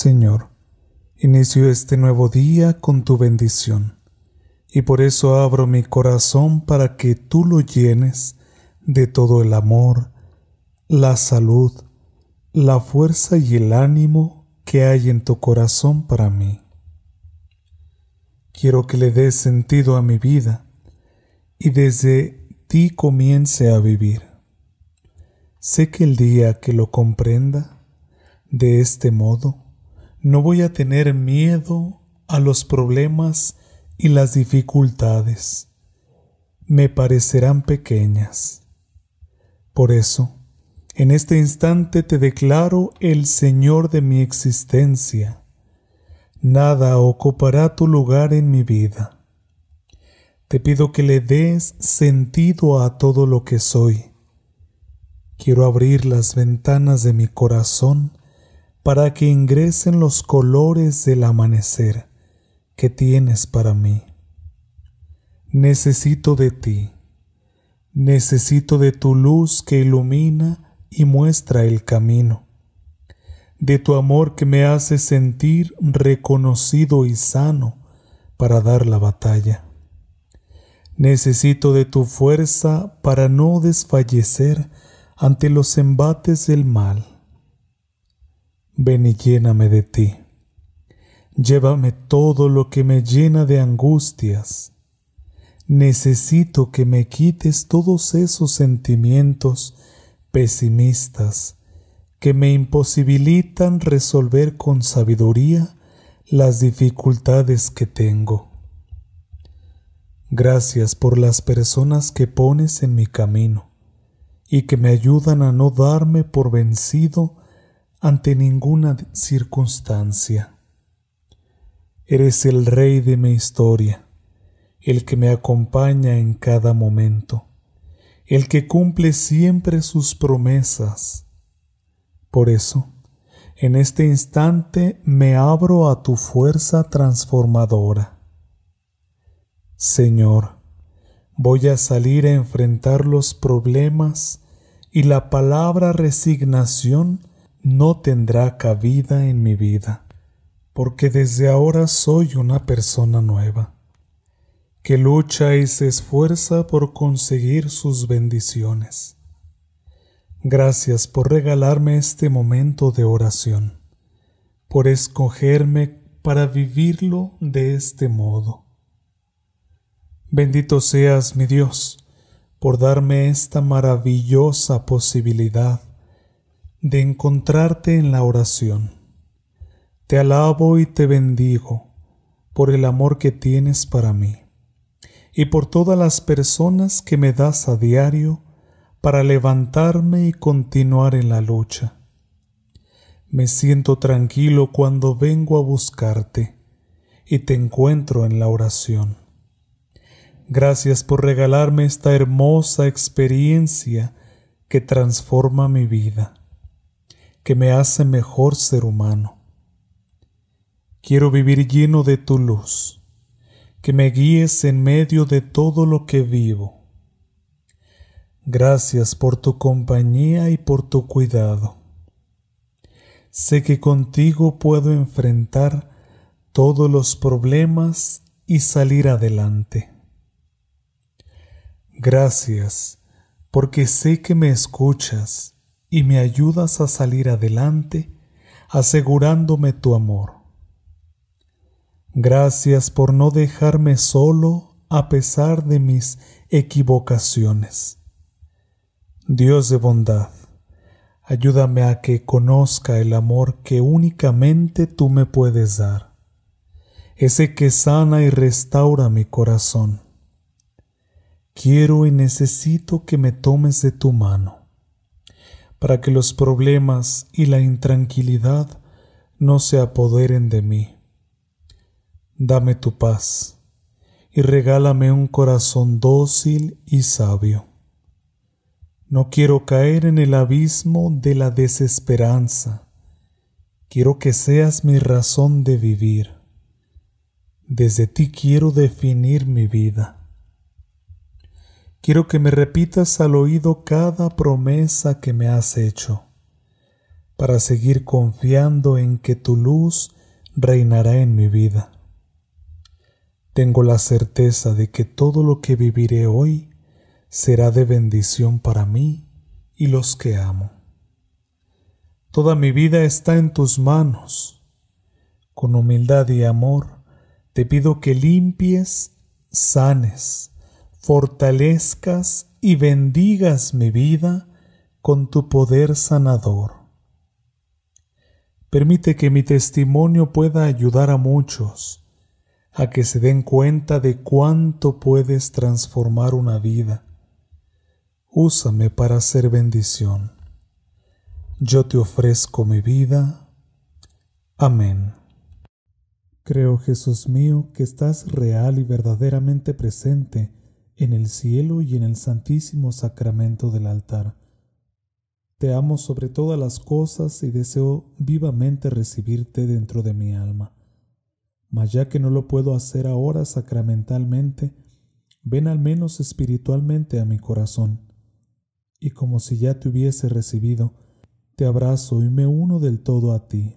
Señor, inicio este nuevo día con tu bendición, y por eso abro mi corazón para que tú lo llenes de todo el amor, la salud, la fuerza y el ánimo que hay en tu corazón para mí. Quiero que le des sentido a mi vida y desde ti comience a vivir. Sé que el día que lo comprenda de este modo, no voy a tener miedo a los problemas y las dificultades. Me parecerán pequeñas. Por eso, en este instante te declaro el Señor de mi existencia. Nada ocupará tu lugar en mi vida. Te pido que le des sentido a todo lo que soy. Quiero abrir las ventanas de mi corazón para que ingresen los colores del amanecer que tienes para mí. Necesito de ti, necesito de tu luz que ilumina y muestra el camino, de tu amor que me hace sentir reconocido y sano para dar la batalla. Necesito de tu fuerza para no desfallecer ante los embates del mal ven y lléname de ti. Llévame todo lo que me llena de angustias. Necesito que me quites todos esos sentimientos pesimistas que me imposibilitan resolver con sabiduría las dificultades que tengo. Gracias por las personas que pones en mi camino y que me ayudan a no darme por vencido ante ninguna circunstancia. Eres el rey de mi historia, el que me acompaña en cada momento, el que cumple siempre sus promesas. Por eso, en este instante me abro a tu fuerza transformadora. Señor, voy a salir a enfrentar los problemas y la palabra resignación no tendrá cabida en mi vida, porque desde ahora soy una persona nueva, que lucha y se esfuerza por conseguir sus bendiciones. Gracias por regalarme este momento de oración, por escogerme para vivirlo de este modo. Bendito seas mi Dios, por darme esta maravillosa posibilidad de encontrarte en la oración. Te alabo y te bendigo por el amor que tienes para mí y por todas las personas que me das a diario para levantarme y continuar en la lucha. Me siento tranquilo cuando vengo a buscarte y te encuentro en la oración. Gracias por regalarme esta hermosa experiencia que transforma mi vida que me hace mejor ser humano. Quiero vivir lleno de tu luz, que me guíes en medio de todo lo que vivo. Gracias por tu compañía y por tu cuidado. Sé que contigo puedo enfrentar todos los problemas y salir adelante. Gracias porque sé que me escuchas y me ayudas a salir adelante asegurándome tu amor. Gracias por no dejarme solo a pesar de mis equivocaciones. Dios de bondad, ayúdame a que conozca el amor que únicamente tú me puedes dar, ese que sana y restaura mi corazón. Quiero y necesito que me tomes de tu mano para que los problemas y la intranquilidad no se apoderen de mí. Dame tu paz y regálame un corazón dócil y sabio. No quiero caer en el abismo de la desesperanza. Quiero que seas mi razón de vivir. Desde ti quiero definir mi vida. Quiero que me repitas al oído cada promesa que me has hecho, para seguir confiando en que tu luz reinará en mi vida. Tengo la certeza de que todo lo que viviré hoy será de bendición para mí y los que amo. Toda mi vida está en tus manos. Con humildad y amor te pido que limpies, sanes, fortalezcas y bendigas mi vida con tu poder sanador. Permite que mi testimonio pueda ayudar a muchos a que se den cuenta de cuánto puedes transformar una vida. Úsame para hacer bendición. Yo te ofrezco mi vida. Amén. Creo, Jesús mío, que estás real y verdaderamente presente en el cielo y en el santísimo sacramento del altar. Te amo sobre todas las cosas y deseo vivamente recibirte dentro de mi alma. Mas ya que no lo puedo hacer ahora sacramentalmente, ven al menos espiritualmente a mi corazón. Y como si ya te hubiese recibido, te abrazo y me uno del todo a ti.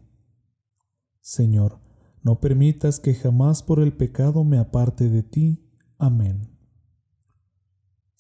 Señor, no permitas que jamás por el pecado me aparte de ti. Amén.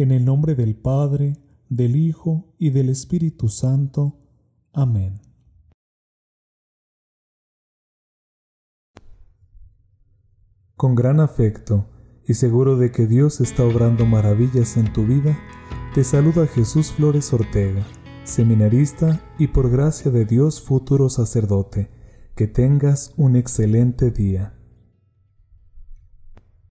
En el nombre del Padre, del Hijo y del Espíritu Santo. Amén. Con gran afecto y seguro de que Dios está obrando maravillas en tu vida, te saluda Jesús Flores Ortega, seminarista y por gracia de Dios futuro sacerdote. Que tengas un excelente día.